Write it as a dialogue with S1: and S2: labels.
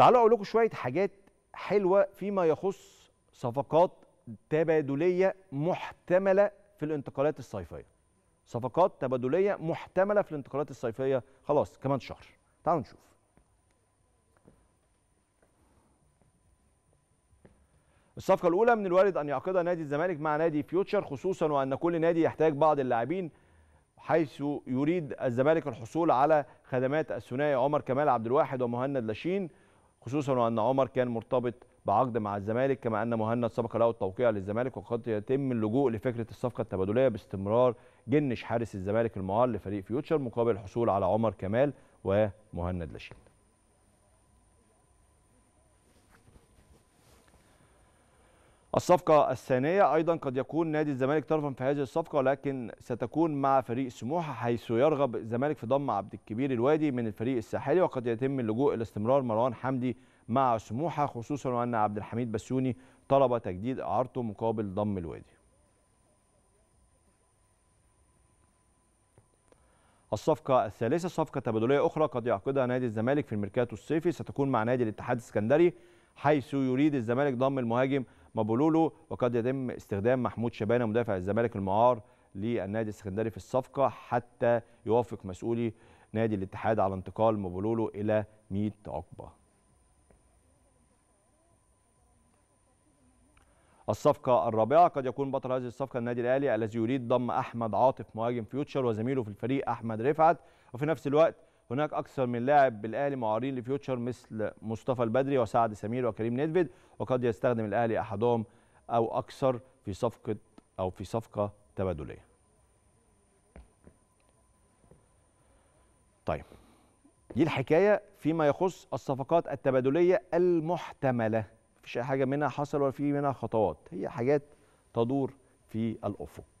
S1: تعالوا اقول لكم شويه حاجات حلوه فيما يخص صفقات تبادليه محتمله في الانتقالات الصيفيه صفقات تبادليه محتمله في الانتقالات الصيفيه خلاص كمان شهر تعالوا نشوف الصفقة الأولى من الوارد أن يعقدها نادي الزمالك مع نادي فيوتشر خصوصا وأن كل نادي يحتاج بعض اللاعبين حيث يريد الزمالك الحصول على خدمات الثنائي عمر كمال عبد الواحد ومهند لاشين خصوصا وان عمر كان مرتبط بعقد مع الزمالك كما ان مهند سبق له التوقيع للزمالك وقد يتم اللجوء لفكره الصفقه التبادليه باستمرار جنش حارس الزمالك المعار لفريق فيوتشر مقابل الحصول على عمر كمال ومهند لاشين الصفقة الثانية أيضا قد يكون نادي الزمالك طرفا في هذه الصفقة ولكن ستكون مع فريق سموحة حيث يرغب الزمالك في ضم عبد الكبير الوادي من الفريق الساحلي وقد يتم اللجوء إلى استمرار مروان حمدي مع سموحة خصوصا وأن عبد الحميد بسيوني طلب تجديد إعارته مقابل ضم الوادي. الصفقة الثالثة صفقة تبادلية أخرى قد يعقدها نادي الزمالك في الميركاتو الصيفي ستكون مع نادي الاتحاد السكندري حيث يريد الزمالك ضم المهاجم مابولولو وقد يتم استخدام محمود شبانه مدافع الزمالك المعار للنادي السكندري في الصفقه حتى يوافق مسؤولي نادي الاتحاد على انتقال مابولولو الى 100 عقبه. الصفقة الرابعة قد يكون بطل هذه الصفقة النادي الأهلي الذي يريد ضم أحمد عاطف مهاجم فيوتشر وزميله في الفريق أحمد رفعت وفي نفس الوقت هناك اكثر من لاعب بالاهلي معارين لفيوتشر مثل مصطفى البدري وسعد سمير وكريم نيدفيد وقد يستخدم الاهلي احدهم او اكثر في صفقه او في صفقه تبادليه طيب دي الحكايه فيما يخص الصفقات التبادليه المحتمله مفيش اي حاجه منها حصل ولا في منها خطوات هي حاجات تدور في الافق